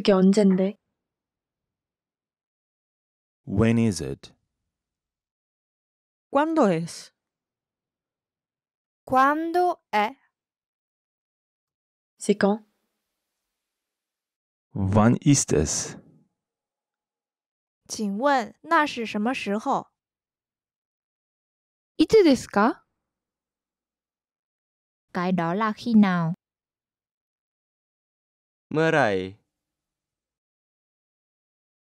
그게 언젠데? When is it? ¿Cuándo es? ¿Cuándo es? C'est quand? Wann ist es? 请问那是什么时候? Cái đó là khi nào? เมื่อไหร่